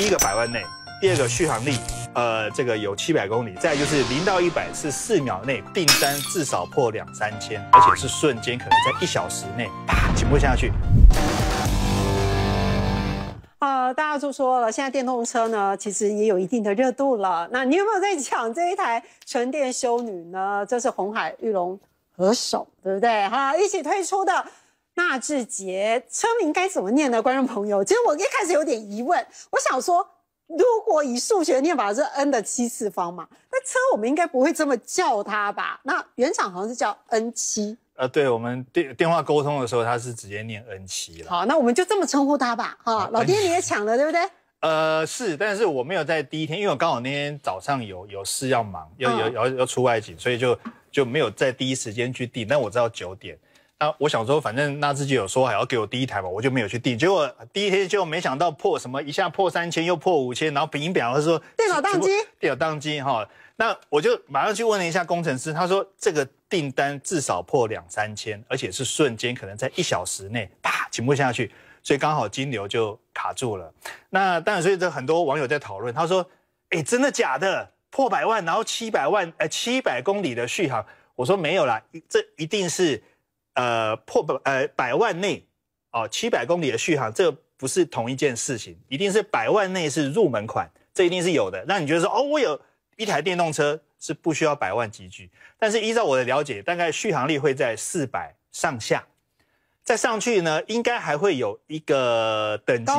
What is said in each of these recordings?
第一个百万内，第二个续航力，呃，这个有七百公里。再就是零到一百是四秒内，订单至少破两三千，而且是瞬间，可能在一小时内啪全部下去。啊，大家都说了，现在电动车呢，其实也有一定的热度了。那你有没有在抢这一台纯电修女呢？这是红海玉龙合手，对不对？哈，一起推出的。纳智捷车名该怎么念呢，观众朋友？其实我一开始有点疑问，我想说，如果以数学念法是 N 的七次方嘛，那车我们应该不会这么叫它吧？那原厂好像是叫 N 七。呃，对，我们电电话沟通的时候，他是直接念 N 七了。好，那我们就这么称呼他吧。哈，老爹你也抢了，对不对？呃，是，但是我没有在第一天，因为我刚好那天早上有有事要忙，要要要要出外景，所以就就没有在第一时间去订。但我知道九点。啊，我想说，反正那自己有说还要给我第一台嘛，我就没有去订。结果第一天就没想到破什么，一下破三千，又破五千，然后屏表他说电脑宕机，电脑宕机哈。那我就马上去问了一下工程师，他说这个订单至少破两三千，而且是瞬间，可能在一小时内啪停不下去，所以刚好金流就卡住了。那当然，所以这很多网友在讨论，他说，哎，真的假的？破百万，然后七百万，哎，七百公里的续航，我说没有啦，这一定是。呃，破百呃百万内，哦七百公里的续航，这个不是同一件事情，一定是百万内是入门款，这一定是有的。那你觉得说，哦我有一台电动车是不需要百万级距，但是依照我的了解，大概续航力会在四百上下，再上去呢应该还会有一个等级，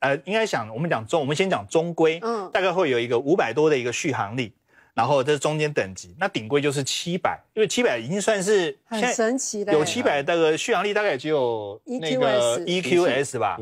呃应该想我们讲中，我们先讲中规，嗯，大概会有一个五百多的一个续航力。然后这是中间等级，那顶贵就是七百，因为七百已经算是很神奇的，有七百那个续航力大概只有那个 E Q S 吧，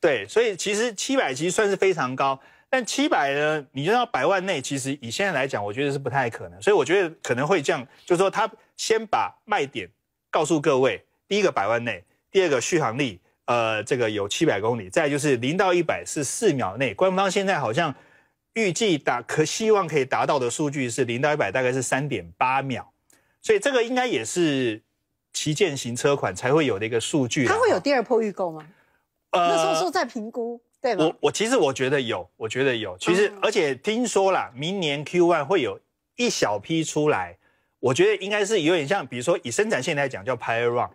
对，所以其实七百其实算是非常高，但七百呢，你就要百万内，其实以现在来讲，我觉得是不太可能，所以我觉得可能会这样，就是说他先把卖点告诉各位，第一个百万内，第二个续航力，呃，这个有七百公里，再就是零到一百是四秒内，官方现在好像。预计达可希望可以达到的数据是零到一百大概是三点八秒，所以这个应该也是旗舰型车款才会有的一个数据。它会有第二波预购吗？呃，那时候说在评估，对吗？我我其实我觉得有，我觉得有，其实而且听说啦，明年 q one 会有一小批出来，我觉得应该是有点像，比如说以生产线来讲叫 p i r o r u n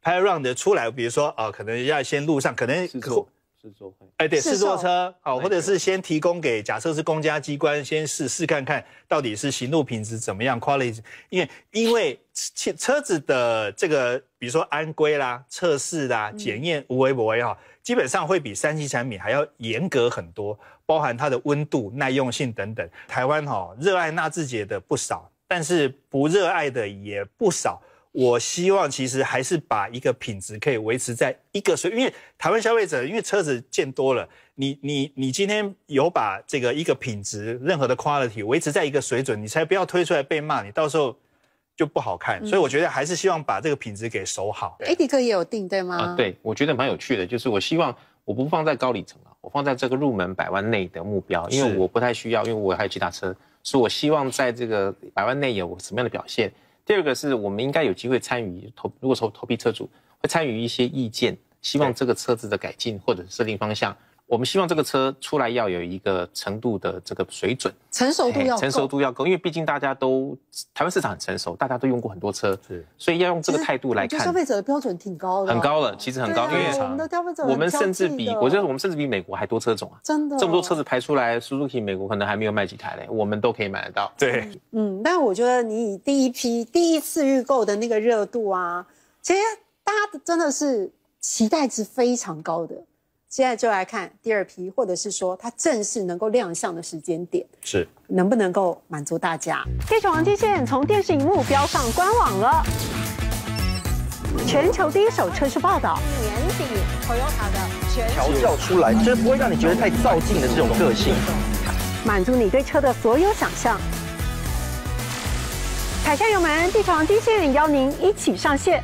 p i r o Run 的出来，比如说啊，可能要先路上，可能可。试坐会，哎，对，试坐车，好，或者是先提供给，假设是公家机关先试试看看，到底是行路品质怎么样，quality，因为因为车车子的这个，比如说安规啦、测试啦、检验无微不微哈，基本上会比三 C 产品还要严格很多，包含它的温度、耐用性等等。台湾哈，热爱纳智捷的不少，但是不热爱的也不少。我希望其实还是把一个品质可以维持在一个水，因为台湾消费者因为车子见多了，你你你今天有把这个一个品质任何的 quality 维持在一个水准，你才不要推出来被骂，你到时候就不好看。所以我觉得还是希望把这个品质给守好。A 迪哥也有定对吗？啊，对，我觉得蛮有趣的，就是我希望我不放在高里程了，我放在这个入门百万内的目标，因为我不太需要，因为我还有其他车，所以我希望在这个百万内有什么样的表现。第二个是我们应该有机会参与投，如果说投币车主会参与一些意见，希望这个车子的改进或者设定方向。我们希望这个车出来要有一个程度的这个水准，成熟度要成熟度要够，因为毕竟大家都台湾市场很成熟，大家都用过很多车，所以要用这个态度来看。消费者的标准挺高的，很高了，其实很高，因为我们的消费者我们甚至比我觉得我们甚至比美国还多车种啊，真的这么多车子排出来，Suzuki 美国可能还没有卖几台嘞，我们都可以买得到。对，嗯，但我觉得你以第一批第一次预购的那个热度啊，其实大家真的是期待值非常高的。现在就来看第二批，或者是说它正式能够亮相的时间点，是能不能够满足大家球王金线从电视荧幕飙上官网了，全球第一手车市报道，年底 Toyota 的全调教出来，是不会让你觉得太造劲的这种个性，满足你对车的所有想象。踩下油门球王金线邀您一起上线。